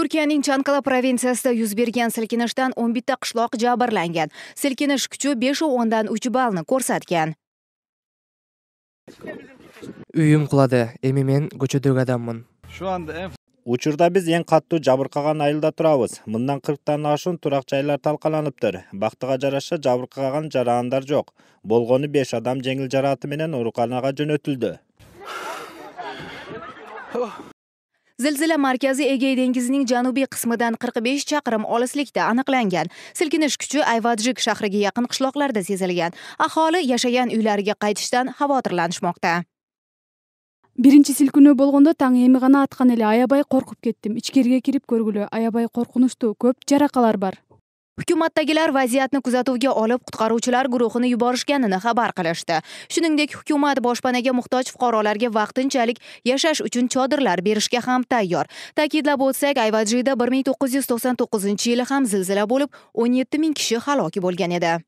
turkiyaning chankala provinsiyasida yuz bergan silkinishdan o'n bitta qishloq jabrlangan silkinish kuchi beshu o'ndan uch ballni ko'rsatgan үйім құлады эми мен көчөдөгү адаммын учурда біз ең қатты жабыркаган айылда турабыз мындан кырктан ашуун турак жайлар талкаланыптыр бактыга жараша жабыркаган жараандар жок болгону беш адам жеңил жарааты менен ооруканага жөнөтүлдү zilzila markazi egey dengizining janubiy qismidan qirq besh chaqirim olislikda aniqlangan silkinish kuchi ayvadjik shahriga yaqin qishloqlarda sezilgan aholi yashagan uylariga qaytishdan xavotirlanishmoqda биринчи силкүнүү болгондо таң эми гана аткан эле аябай коркуп кеттим ичкериге кирип көргүлө аябай коркунучтуу көп жаракалар бар hukumatdagilar vaziyatni kuzatuvga olib qutqaruvchilar guruhini yuborishganini xabar qilishdi shuningdek hukumat boshpanaga muhtoj fuqarolarga vaqtinchalik yashash uchun chodirlar berishga ham tayyor ta'kidlab o'tsak ayvajida bir ming to'qqiz yuz to'qson to'qqizinchi yili ham zilzila bo'lib o'n yetti ming kishi halok bo'lgan edi